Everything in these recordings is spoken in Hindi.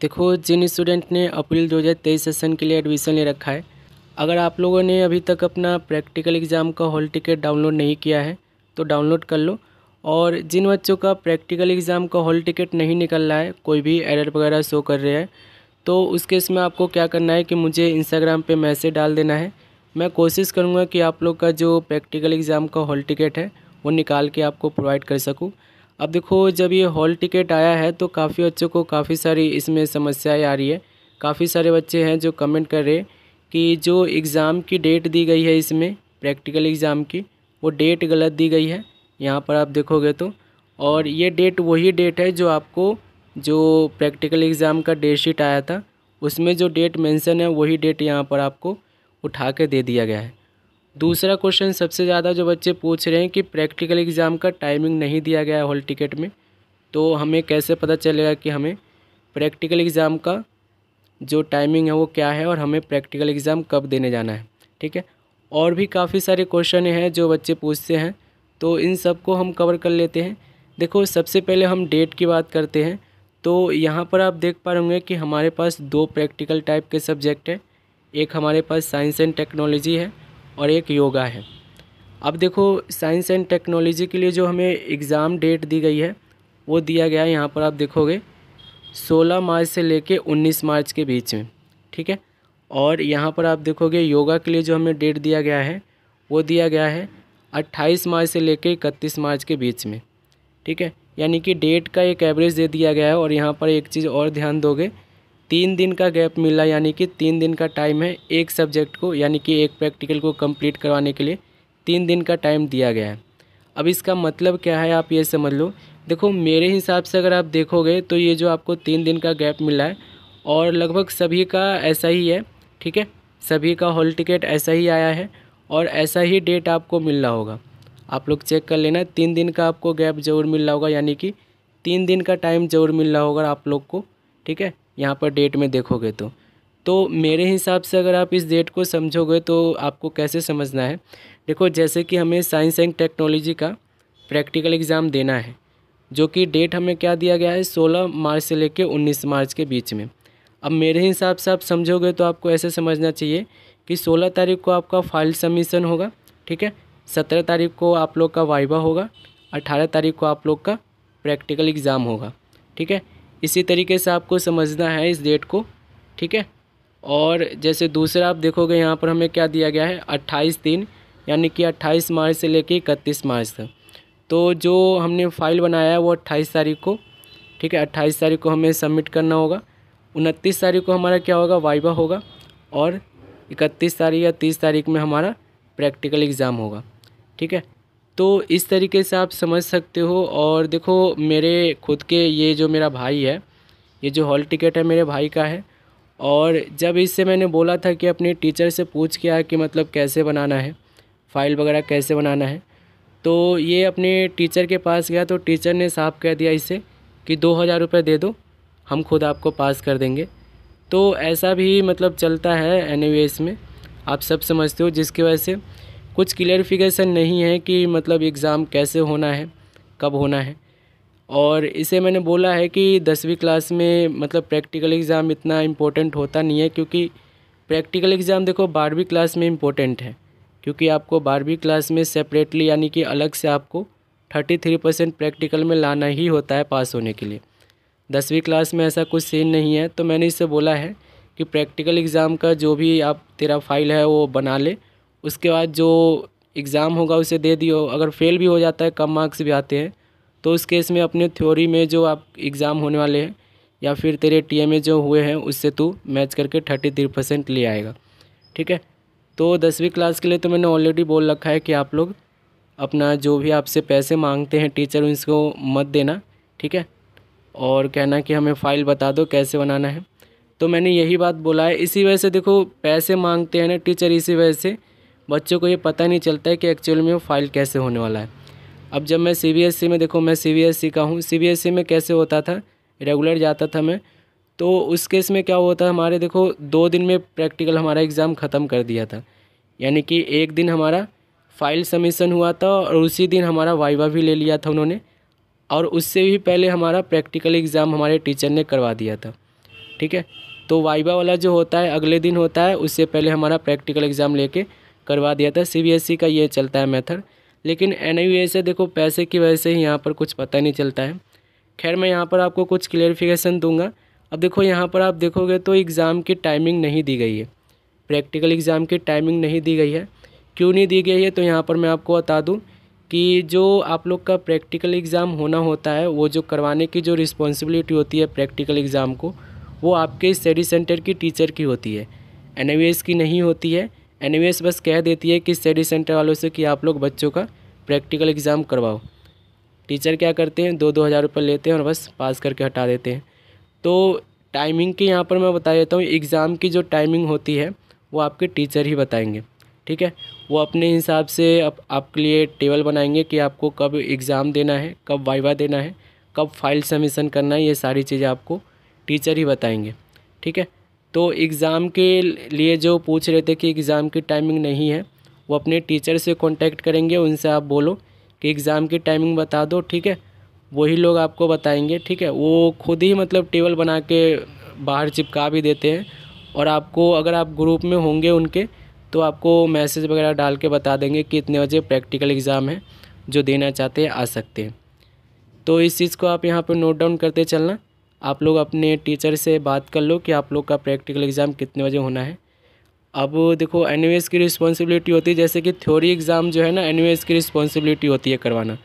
देखो जिन स्टूडेंट ने अप्रैल 2023 सेशन के लिए एडमिशन ले रखा है अगर आप लोगों ने अभी तक अपना प्रैक्टिकल एग्ज़ाम का हॉल टिकट डाउनलोड नहीं किया है तो डाउनलोड कर लो और जिन बच्चों का प्रैक्टिकल एग्ज़ाम का हॉल टिकट नहीं निकल रहा है कोई भी एरर वगैरह शो कर रहे हैं तो उस केस में आपको क्या करना है कि मुझे इंस्टाग्राम पर मैसेज डाल देना है मैं कोशिश करूँगा कि आप लोग का जो प्रैक्टिकल एग्ज़ाम का हॉल टिकट है वो निकाल के आपको प्रोवाइड कर सकूँ अब देखो जब ये हॉल टिकट आया है तो काफ़ी बच्चों को काफ़ी सारी इसमें समस्याएं आ रही है काफ़ी सारे बच्चे हैं जो कमेंट कर रहे कि जो एग्ज़ाम की डेट दी गई है इसमें प्रैक्टिकल एग्ज़ाम की वो डेट गलत दी गई है यहाँ पर आप देखोगे तो और ये डेट वही डेट है जो आपको जो प्रैक्टिकल एग्ज़ाम का डेट शीट आया था उसमें जो डेट मेंशन है वही डेट यहाँ पर आपको उठा के दे दिया गया है दूसरा क्वेश्चन सबसे ज़्यादा जो बच्चे पूछ रहे हैं कि प्रैक्टिकल एग्ज़ाम का टाइमिंग नहीं दिया गया है हॉल टिकट में तो हमें कैसे पता चलेगा कि हमें प्रैक्टिकल एग्ज़ाम का जो टाइमिंग है वो क्या है और हमें प्रैक्टिकल एग्ज़ाम कब देने जाना है ठीक है और भी काफ़ी सारे क्वेश्चन हैं जो बच्चे पूछते हैं तो इन सबको हम कवर कर लेते हैं देखो सबसे पहले हम डेट की बात करते हैं तो यहाँ पर आप देख पा रहे होंगे कि हमारे पास दो प्रैक्टिकल टाइप के सब्जेक्ट हैं एक हमारे पास साइंस एंड टेक्नोलॉजी है और एक योगा है अब देखो साइंस एंड टेक्नोलॉजी के लिए जो हमें एग्ज़ाम डेट दी गई है वो दिया गया है यहाँ पर आप देखोगे 16 मार्च से लेके 19 मार्च के बीच में ठीक है और यहाँ पर आप देखोगे योगा के लिए जो हमें डेट दिया गया है वो दिया गया है 28 मार्च से लेके 31 मार्च के बीच में ठीक है यानी कि डेट का एक एवरेज दे दिया गया है और यहाँ पर एक चीज़ और ध्यान दोगे तीन दिन का गैप मिला यानी कि तीन दिन का टाइम है एक सब्जेक्ट को यानी कि एक प्रैक्टिकल को कंप्लीट करवाने के लिए तीन दिन का टाइम दिया गया है अब इसका मतलब क्या है आप ये समझ लो देखो मेरे हिसाब से अगर आप देखोगे तो ये जो आपको तीन दिन का गैप मिला है और लगभग सभी का ऐसा ही है ठीक है सभी का हॉल टिकट ऐसा ही आया है और ऐसा ही डेट आपको मिल रहा होगा आप लोग चेक कर लेना तीन दिन का आपको गैप ज़रूर मिल रहा होगा यानी कि तीन दिन का टाइम ज़रूर मिल रहा होगा आप लोग को ठीक है यहाँ पर डेट में देखोगे तो तो मेरे हिसाब से अगर आप इस डेट को समझोगे तो आपको कैसे समझना है देखो जैसे कि हमें साइंस एंड टेक्नोलॉजी का प्रैक्टिकल एग्ज़ाम देना है जो कि डेट हमें क्या दिया गया है सोलह मार्च से लेकर उन्नीस मार्च के बीच में अब मेरे हिसाब से आप समझोगे तो आपको ऐसे समझना चाहिए कि सोलह तारीख को आपका फाइल सबमिशन होगा ठीक है सत्रह तारीख को आप लोग का वाइवा होगा अट्ठारह तारीख को आप लोग का प्रैक्टिकल एग्ज़ाम होगा ठीक है इसी तरीके से आपको समझना है इस डेट को ठीक है और जैसे दूसरा आप देखोगे यहाँ पर हमें क्या दिया गया है अट्ठाईस दिन यानी कि अट्ठाईस मार्च से लेके इकतीस मार्च तक तो जो हमने फाइल बनाया है वो अट्ठाईस तारीख को ठीक है अट्ठाईस तारीख को हमें सबमिट करना होगा उनतीस तारीख को हमारा क्या होगा वाइवा होगा और इकतीस तारीख या तीस तारीख में हमारा प्रैक्टिकल एग्ज़ाम होगा ठीक है तो इस तरीके से आप समझ सकते हो और देखो मेरे खुद के ये जो मेरा भाई है ये जो हॉल टिकट है मेरे भाई का है और जब इससे मैंने बोला था कि अपने टीचर से पूछ के आया कि मतलब कैसे बनाना है फ़ाइल वगैरह कैसे बनाना है तो ये अपने टीचर के पास गया तो टीचर ने साफ कह दिया इसे कि दो हज़ार रुपये दे दो हम खुद आपको पास कर देंगे तो ऐसा भी मतलब चलता है एन में आप सब समझते हो जिसकी वजह से कुछ क्लियरिफिकेशन नहीं है कि मतलब एग्ज़ाम कैसे होना है कब होना है और इसे मैंने बोला है कि दसवीं क्लास में मतलब प्रैक्टिकल एग्ज़ाम इतना इम्पोर्टेंट होता नहीं है क्योंकि प्रैक्टिकल एग्ज़ाम देखो बारहवीं क्लास में इम्पोर्टेंट है क्योंकि आपको बारहवीं क्लास में सेपरेटली यानी कि अलग से आपको थर्टी थ्री परसेंट प्रैक्टिकल में लाना ही होता है पास होने के लिए दसवीं क्लास में ऐसा कुछ सीन नहीं है तो मैंने इससे बोला है कि प्रैक्टिकल एग्ज़ाम का जो भी आप तेरा फाइल है वो बना ले उसके बाद जो एग्ज़ाम होगा उसे दे दियो अगर फेल भी हो जाता है कम मार्क्स भी आते हैं तो उस केस में अपने थ्योरी में जो आप एग्ज़ाम होने वाले हैं या फिर तेरे टी जो हुए हैं उससे तू मैच करके थर्टी थ्री परसेंट ले आएगा ठीक है तो दसवीं क्लास के लिए तो मैंने ऑलरेडी बोल रखा है कि आप लोग अपना जो भी आपसे पैसे मांगते हैं टीचर उनको मत देना ठीक है और कहना कि हमें फ़ाइल बता दो कैसे बनाना है तो मैंने यही बात बोला है इसी वजह से देखो पैसे मांगते हैं ना टीचर इसी वजह से बच्चों को ये पता नहीं चलता है कि एक्चुअल में वो फाइल कैसे होने वाला है अब जब मैं सी e में देखो मैं सी e का हूँ सी e में कैसे होता था रेगुलर जाता था मैं तो उस केस में क्या होता है हमारे देखो दो दिन में प्रैक्टिकल हमारा एग्ज़ाम ख़त्म कर दिया था यानी कि एक दिन हमारा फाइल सबमिशन हुआ था और उसी दिन हमारा वाइवा भी ले लिया था उन्होंने और उससे भी पहले हमारा प्रैक्टिकल एग्ज़ाम हमारे टीचर ने करवा दिया था ठीक है तो वाइवा वाला जो होता है अगले दिन होता है उससे पहले हमारा प्रैक्टिकल एग्ज़ाम लेके करवा दिया था सीबीएसई e का ये चलता है मेथड लेकिन एन से देखो पैसे की वजह से ही यहाँ पर कुछ पता नहीं चलता है खैर मैं यहाँ पर आपको कुछ क्लियरिफिकेशन दूंगा अब देखो यहाँ पर आप देखोगे तो एग्ज़ाम की टाइमिंग नहीं दी गई है प्रैक्टिकल एग्ज़ाम की टाइमिंग नहीं दी गई है क्यों नहीं दी गई है तो यहाँ पर मैं आपको बता दूँ कि जो आप लोग का प्रैक्टिकल एग्ज़ाम होना होता है वो जो करवाने की जो रिस्पॉन्सिबिलिटी होती है प्रैक्टिकल एग्ज़ाम को वो आपके स्टडी सेंटर की टीचर की होती है एन की नहीं होती है एनवीएस बस कह देती है कि स्टडी सेंटर वालों से कि आप लोग बच्चों का प्रैक्टिकल एग्ज़ाम करवाओ टीचर क्या करते हैं दो दो हज़ार रुपये लेते हैं और बस पास करके हटा देते हैं तो टाइमिंग के यहाँ पर मैं बता देता हूँ एग्ज़ाम की जो टाइमिंग होती है वो आपके टीचर ही बताएंगे ठीक है वो अपने हिसाब से आप, आपके लिए टेबल बनाएंगे कि आपको कब एग्ज़ाम देना है कब वाइवा देना है कब फाइल सबमिशन करना है ये सारी चीज़ें आपको टीचर ही बताएंगे ठीक है तो एग्ज़ाम के लिए जो पूछ रहे थे कि एग्ज़ाम की टाइमिंग नहीं है वो अपने टीचर से कांटेक्ट करेंगे उनसे आप बोलो कि एग्ज़ाम की टाइमिंग बता दो ठीक है वही लोग आपको बताएंगे ठीक है वो खुद ही मतलब टेबल बना के बाहर चिपका भी देते हैं और आपको अगर आप ग्रुप में होंगे उनके तो आपको मैसेज वगैरह डाल के बता देंगे कि इतने बजे प्रैक्टिकल एग्ज़ाम है जो देना चाहते हैं आ सकते हैं तो इस चीज़ को आप यहाँ पर नोट डाउन करते चलना आप लोग अपने टीचर से बात कर लो कि आप लोग का प्रैक्टिकल एग्ज़ाम कितने बजे होना है अब देखो एन की रिस्पॉन्सिबिलिटी होती है जैसे कि थ्योरी एग्ज़ाम जो है ना एन की रिस्पॉन्सिबिलिटी होती है करवाना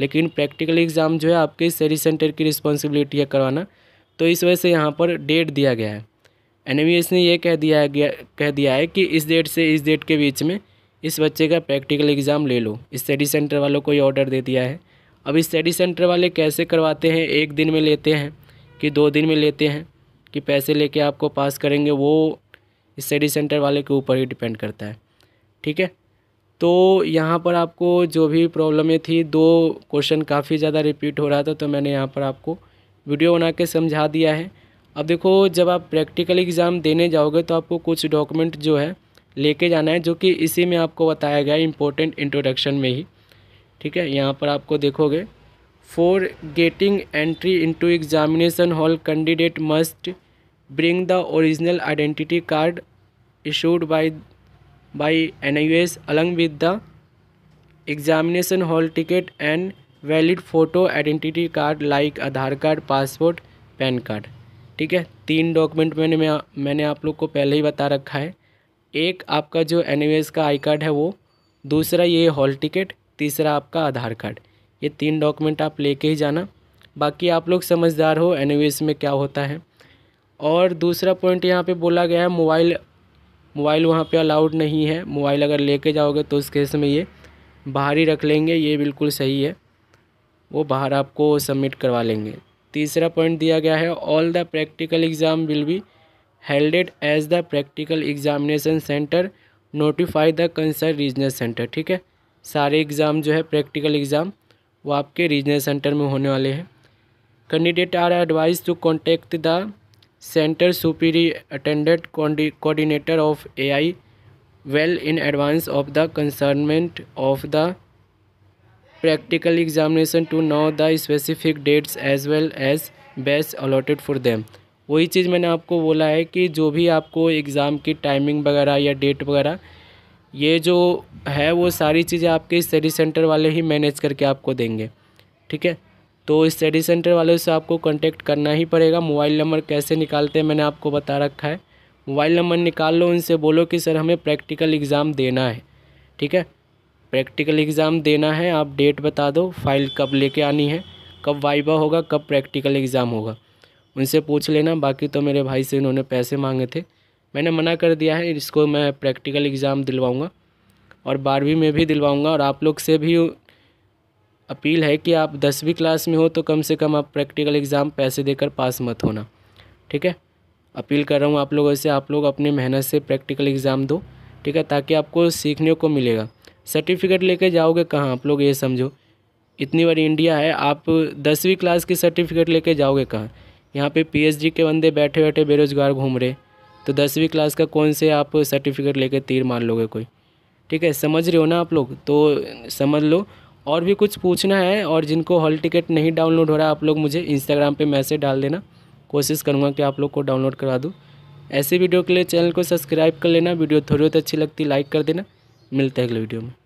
लेकिन प्रैक्टिकल एग्ज़ाम जो है आपके स्टडी सेंटर की रिस्पॉन्सिबिलिटी है करवाना तो इस वजह से यहाँ पर डेट दिया गया है एन ने यह कह दिया है कह दिया है कि इस डेट से इस डेट के बीच में इस बच्चे का प्रैक्टिकल एग्ज़ाम ले लो स्टडी सेंटर वालों को ये ऑर्डर दे दिया है अब स्टडी सेंटर वाले कैसे करवाते हैं एक दिन में लेते हैं कि दो दिन में लेते हैं कि पैसे लेके आपको पास करेंगे वो स्टडी सेंटर वाले के ऊपर ही डिपेंड करता है ठीक है तो यहाँ पर आपको जो भी प्रॉब्लमें थी दो क्वेश्चन काफ़ी ज़्यादा रिपीट हो रहा था तो मैंने यहाँ पर आपको वीडियो बना के समझा दिया है अब देखो जब आप प्रैक्टिकल एग्ज़ाम देने जाओगे तो आपको कुछ डॉक्यूमेंट जो है लेके जाना है जो कि इसी में आपको बताया गया है इम्पोर्टेंट इंट्रोडक्शन में ही ठीक है यहाँ पर आपको देखोगे for getting entry into examination hall candidate must bring the original identity card issued by by N U S along with the examination hall ticket and valid photo identity card like Aadhaar card passport PAN card ठीक है तीन डॉक्यूमेंट मैंने मैं, मैंने आप लोग को पहले ही बता रखा है एक आपका जो एन एस का आई कार्ड है वो दूसरा ये हॉल टिकट तीसरा आपका आधार कार्ड ये तीन डॉक्यूमेंट आप लेके ही जाना बाकी आप लोग समझदार हो एन में क्या होता है और दूसरा पॉइंट यहाँ पे बोला गया है मोबाइल मोबाइल वहाँ पे अलाउड नहीं है मोबाइल अगर लेके जाओगे तो उस केस में ये बाहर ही रख लेंगे ये बिल्कुल सही है वो बाहर आपको सबमिट करवा लेंगे तीसरा पॉइंट दिया गया है all the practical exam will be helded as the practical examination centre notified the concern regional centre ठीक है सारे एग्ज़ाम जो है प्रैक्टिकल एग्ज़ाम वो आपके रीजनल सेंटर में होने वाले हैं candidate are advise to contact the centre superior attendant coordinator of A I well in advance of the concernment of the practical examination to know the specific dates as well as best allotted for them वही चीज़ मैंने आपको बोला है कि जो भी आपको एग्ज़ाम की टाइमिंग वगैरह या डेट वगैरह ये जो है वो सारी चीज़ें आपके स्टडी सेंटर वाले ही मैनेज करके आपको देंगे ठीक है तो स्टडी सेंटर वाले से आपको कांटेक्ट करना ही पड़ेगा मोबाइल नंबर कैसे निकालते हैं मैंने आपको बता रखा है मोबाइल नंबर निकाल लो उनसे बोलो कि सर हमें प्रैक्टिकल एग्ज़ाम देना है ठीक है प्रैक्टिकल एग्ज़ाम देना है आप डेट बता दो फाइल कब लेके आनी है कब वाइबा होगा कब प्रैक्टिकल एग्ज़ाम होगा उनसे पूछ लेना बाकी तो मेरे भाई से इन्होंने पैसे मांगे थे मैंने मना कर दिया है इसको मैं प्रैक्टिकल एग्ज़ाम दिलवाऊँगा और बारहवीं में भी दिलवाऊँगा और आप लोग से भी अपील है कि आप दसवीं क्लास में हो तो कम से कम आप प्रैक्टिकल एग्ज़ाम पैसे देकर पास मत होना ठीक है अपील कर रहा हूँ आप लोगों से आप लोग अपनी मेहनत से प्रैक्टिकल एग्ज़ाम दो ठीक है ताकि आपको सीखने को मिलेगा सर्टिफिकेट लेके जाओगे कहाँ आप लोग ये समझो इतनी बार इंडिया है आप दसवीं क्लास की सर्टिफिकेट लेके जाओगे कहाँ यहाँ पे पीएचडी के बंदे बैठे बैठे बेरोज़गार घूम रहे तो दसवीं क्लास का कौन से आप सर्टिफिकेट लेकर तीर मार लोगे कोई ठीक है समझ रहे हो ना आप लोग तो समझ लो और भी कुछ पूछना है और जिनको हॉल टिकट नहीं डाउनलोड हो रहा आप लोग मुझे इंस्टाग्राम पे मैसेज डाल देना कोशिश करूँगा कि आप लोग को डाउनलोड करा दूँ ऐसे वीडियो के लिए चैनल को सब्सक्राइब कर लेना वीडियो थोड़ी बहुत अच्छी लगती लाइक कर देना मिलते हैं अगले वीडियो में